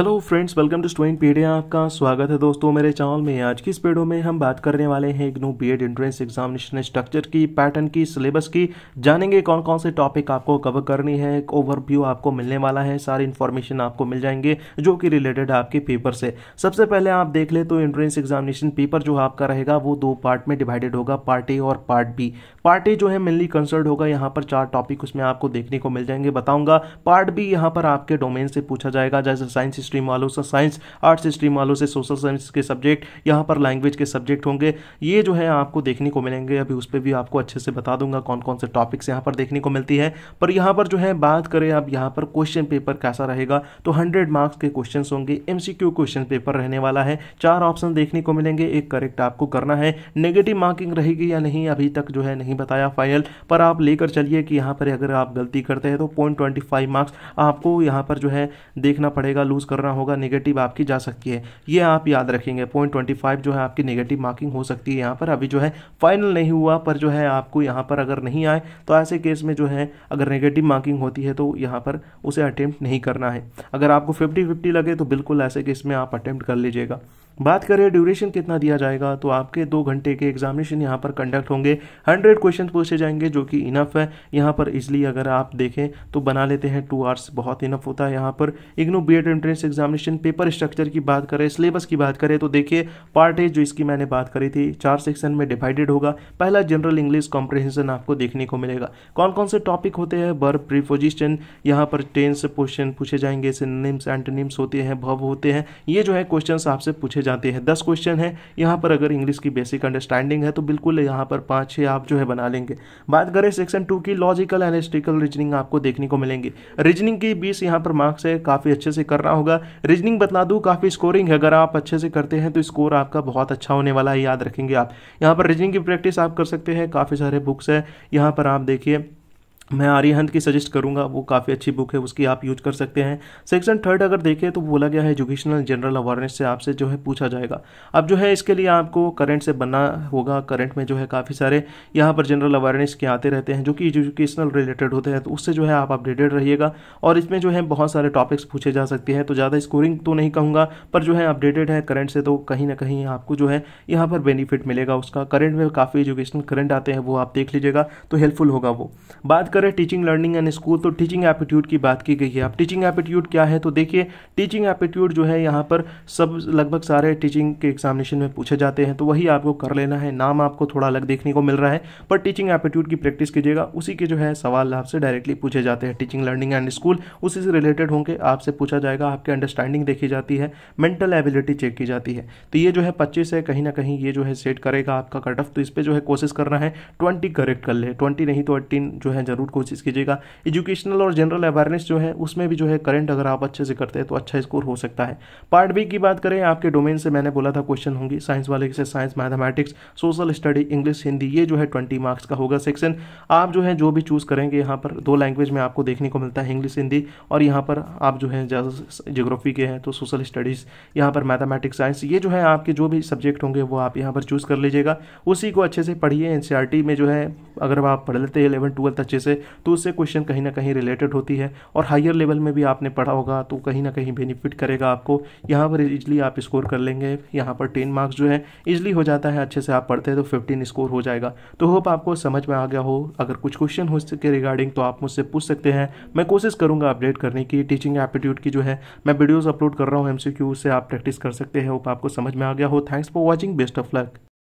hello friends welcome to Studentpedia आपका स्वागत है दोस्तों मेरे चैनल में आज की इस पीडियो में हम बात करने वाले हैं IGNOU ed entrance examination structure की पैटर्न की सिलेबस की जानेंगे कौन कौन से टॉपिक आपको कवर करनी है एक ओवरव्यू आपको मिलने वाला है सारी इन्फॉर्मेशन आपको मिल जाएंगे जो कि रिलेटेड आपके पेपर से सबसे पहले आप देख ले तो एंट्रेंस एग्जामिनेशन पेपर जो आपका रहेगा वो दो पार्ट में डिवाइडेड होगा पार्ट ए और पार्ट बी पार्ट ए जो है मेनली कंसर्ड होगा यहाँ पर चार टॉपिक उसमें आपको देखने को मिल जाएंगे बताऊंगा पार्ट बी यहाँ पर आपके डोमेन से पूछा जाएगा जैसे साइंस स्ट्रीम वालों से साइंस आर्ट्स स्ट्रीम वालों से सोशल साइंस के सब्जेक्ट यहाँ पर लैंग्वेज के सब्जेक्ट होंगे ये जो है आपको देखने को मिलेंगे अभी उस पर भी आपको अच्छे से बता दूंगा कौन कौन से टॉपिक्स यहाँ पर देखने को मिलती है पर यहाँ पर जो है बात करें आप यहाँ पर क्वेश्चन पेपर कैसा रहेगा तो हंड्रेड मार्क्स के क्वेश्चन होंगे एम क्वेश्चन पेपर रहने वाला है चार ऑप्शन देखने को मिलेंगे एक करेक्ट आपको करना है नेगेटिव मार्किंग रहेगी या नहीं अभी तक जो है नहीं बताया फाइनल पर आप लेकर चलिए कि यहाँ पर अगर आप गलती करते हैं तो पॉइंट ट्वेंटी फाइव मार्क्स आपको यहाँ पर जो है देखना पड़ेगा लूज करना होगा निगेटिव आपकी जा सकती है ये आप याद रखेंगे पॉइंट ट्वेंटी फाइव जो है आपकी निगेटिव मार्किंग हो सकती है यहाँ पर अभी जो है फाइनल नहीं हुआ पर जो है आपको यहाँ पर अगर नहीं आए तो ऐसे केस में जो है अगर निगेटिव मार्किंग होती है तो यहाँ पर उसे अटैम्प्ट नहीं करना है अगर आपको फिफ्टी फिफ्टी लगे तो बिल्कुल ऐसे केस में आप अटैम्प्ट कर लीजिएगा बात करें ड्यूरेशन कितना दिया जाएगा तो आपके दो घंटे के एग्जामिनेशन यहाँ पर कंडक्ट होंगे हंड्रेड क्वेश्चन पूछे जाएंगे जो कि इनफ है यहाँ पर इजली अगर आप देखें तो बना लेते हैं टू आवर्स बहुत इनफ होता है यहाँ पर IGNOU B entrance examination paper structure की बात करें सिलेबस की बात करें तो देखिए पार्ट ए जो इसकी मैंने बात करी थी चार सेक्शन में डिवाइडेड होगा पहला जनरल इंग्लिश कॉम्प्रिहेंशन आपको देखने को मिलेगा कौन कौन से टॉपिक होते हैं बर प्रीपोजिशन यहाँ पर टेंस क्वेश्चन पूछे जाएंगे निम्स एंटोनिम्स होते हैं भव होते हैं ये जो है क्वेश्चन आपसे पूछे जाते हैं दस क्वेश्चन है यहाँ पर अगर इंग्लिश की बेसिक अंडरस्टैंडिंग है तो बिल्कुल यहाँ पर पाँच छः आप जो है बना लेंगे बात करें सेक्शन टू की लॉजिकल एनालिस्टिकल रीजनिंग आपको देखने को मिलेंगे रीजनिंग की बीस यहाँ पर मार्क्स है काफ़ी अच्छे से करना होगा रीजनिंग बता दूँ काफ़ी स्कोरिंग है अगर आप अच्छे से करते हैं तो स्कोर आपका बहुत अच्छा होने वाला है याद रखेंगे आप यहाँ पर रीजनिंग की प्रैक्टिस आप कर सकते हैं काफ़ी सारे बुक्स है यहाँ पर आप देखिए मैं आर्यहंत की सजेस्ट करूंगा वो काफ़ी अच्छी बुक है उसकी आप यूज कर सकते हैं सेक्शन थर्ड अगर देखें तो बोला गया है एजुकेशनल जनरल अवेयरनेस से आपसे जो है पूछा जाएगा अब जो है इसके लिए आपको करंट से बनना होगा करंट में जो है काफ़ी सारे यहाँ पर जनरल अवेयरनेस के आते रहते हैं जो कि एजुकेशनल रिलेटेड होते हैं तो उससे जो है आप अपडेटेड रहिएगा और इसमें जो है बहुत सारे टॉपिक्स पूछे जा सकते हैं तो ज़्यादा स्कोरिंग तो नहीं कहूँगा पर जो है अपडेटेड है करंट से तो कहीं ना कहीं आपको जो है यहाँ पर बेनिफिट मिलेगा उसका करंट में काफ़ी एजुकेशनल करंट आते हैं वो आप देख लीजिएगा तो हेल्पफुल होगा वो बात कर करें टीचिंग लर्निंग एंड स्कूल तो टीचिंग एप्टीट्यूड की बात की गई है अब टीचिंग एप्टीट्यूड क्या है तो देखिए टीचिंग एप्टीट्यूड जो है यहाँ पर सब लगभग सारे टीचिंग के एग्जामिनेशन में पूछे जाते हैं तो वही आपको कर लेना है नाम आपको थोड़ा अलग देखने को मिल रहा है पर टीचिंग एप्टीट्यूड की प्रैक्टिस कीजिएगा उसी के जो है सवाल आपसे डायरेक्टली पूछे जाते हैं टीचिंग लर्निंग एंड स्कूल उसी से रिलेटेड होंगे आपसे पूछा जाएगा आपकी अंडरस्टैंडिंग देखी जाती है मेंटल एबिलिटी चेक की जाती है तो ये जो है पच्चीस है कहीं ना कहीं ये जो है सेट करेगा आपका कट ऑफ तो इस पर जो है कोशिश करना है ट्वेंटी करेक्ट कर ले ट्वेंटी नहीं तो एटीन जो है जरूर जरूर कोशिश कीजिएगा एजुकेशनल और जनरल अवेयरनेस जो है उसमें भी जो है करंट अगर आप अच्छे से करते हैं तो अच्छा स्कोर हो सकता है पार्ट बी की बात करें आपके डोमेन से मैंने बोला था क्वेश्चन होंगी साइंस वाले से science mathematics social study English Hindi ये जो है ट्वेंटी मार्क्स का होगा सेक्शन आप जो है जो भी चूज़ करेंगे यहाँ पर दो लैंग्वेज में आपको देखने को मिलता है इंग्लिश हिंदी और यहाँ पर आप जो है ज़्यादा जोग्राफी के हैं तो सोशल स्टडीज़ यहाँ पर मैथमेटिक्स साइंस ये जो है आपके जो भी सब्जेक्ट होंगे वो आप यहाँ पर चूज़ कर लीजिएगा उसी को अच्छे से पढ़िए एन e में जो है अगर आप पढ़ लेते हैं इलेवन ट्वेल्थ अच्छे से तो उससे क्वेश्चन कहीं ना कहीं रिलेटेड होती है और हायर लेवल में भी आपने पढ़ा होगा तो कहीं ना कहीं बेनिफिट करेगा आपको यहाँ पर इजली आप स्कोर कर लेंगे यहाँ पर टेन मार्क्स जो है इजली हो जाता है अच्छे से आप पढ़ते हैं तो फिफ्टीन स्कोर हो जाएगा तो होप आपको समझ में आ गया हो अगर कुछ क्वेश्चन हो सके रिगार्डिंग तो आप मुझसे पूछ सकते हैं मैं कोशिश करूंगा अपडेट करने की टीचिंग एप्टीट्यूड की जो है मैं वीडियोज़ अपलोड कर रहा हूँ एम से आप प्रैक्टिस कर सकते हैं होप आपको समझ में आ गया हो thanks for watching best of luck